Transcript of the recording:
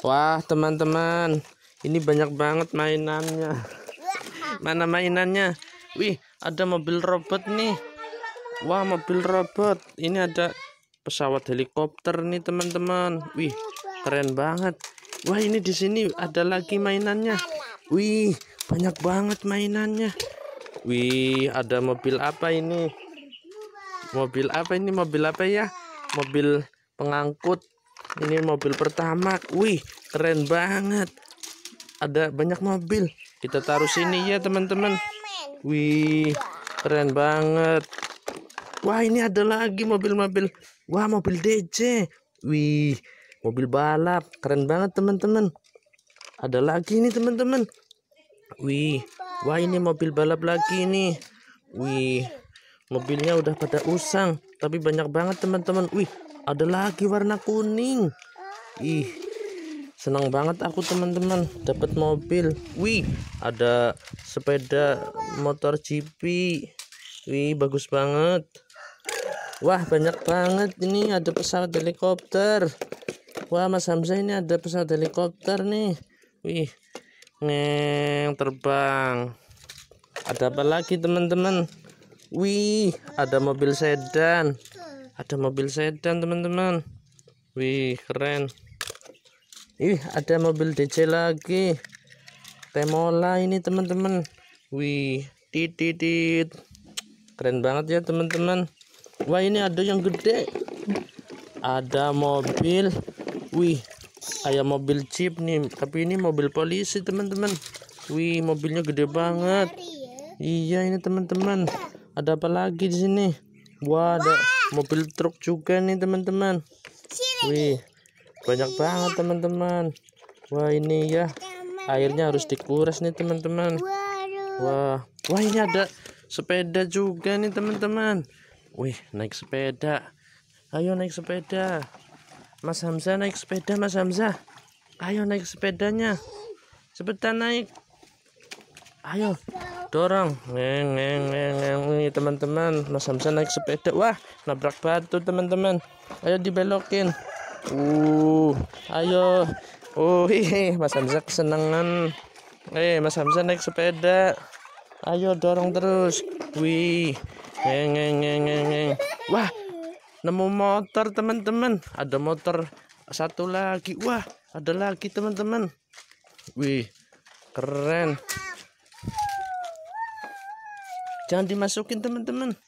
Wah, teman-teman. Ini banyak banget mainannya. Mana mainannya? Wih, ada mobil robot nih. Wah, mobil robot. Ini ada pesawat helikopter nih, teman-teman. Wih, keren banget. Wah, ini di sini ada lagi mainannya. Wih, banyak banget mainannya. Wih, ada mobil apa ini? Mobil apa ini? Mobil apa ya? Mobil pengangkut ini mobil pertama wih keren banget ada banyak mobil kita taruh sini ya teman-teman wih keren banget wah ini ada lagi mobil-mobil wah mobil DC. wih mobil balap keren banget teman-teman ada lagi nih teman-teman wih wah ini mobil balap lagi nih wih mobilnya udah pada usang tapi banyak banget teman-teman wih ada lagi warna kuning ih senang banget aku teman-teman dapat mobil wih ada sepeda motor GP wih bagus banget wah banyak banget ini ada pesawat helikopter wah mas Hamzah ini ada pesawat helikopter nih wih neng terbang ada apa lagi teman-teman wih ada mobil sedan ada mobil sedan teman-teman wih keren ih ada mobil DC lagi Temola ini teman-teman wih titit keren banget ya teman-teman wah ini ada yang gede ada mobil wih ada mobil jeep nih tapi ini mobil polisi teman-teman wih mobilnya gede banget iya ini teman-teman ada apa lagi di sini wah ada mobil truk juga nih teman-teman wih banyak iya. banget teman-teman wah ini ya airnya harus dikuras nih teman-teman wah wah ini ada sepeda juga nih teman-teman wih naik sepeda ayo naik sepeda Mas Hamzah naik sepeda Mas Hamzah ayo naik sepedanya sepeda naik ayo dorong neng neng neng neng teman-teman Mas Hamzah naik sepeda wah nabrak batu teman-teman ayo dibelokin uh ayo uh oh, hihi. Mas Hamzah kesenangan eh Mas Hamzah naik sepeda ayo dorong terus wih neng neng neng neng, wah nemu motor teman-teman ada motor satu lagi wah ada lagi teman-teman wih keren Jangan dimasukin teman-teman.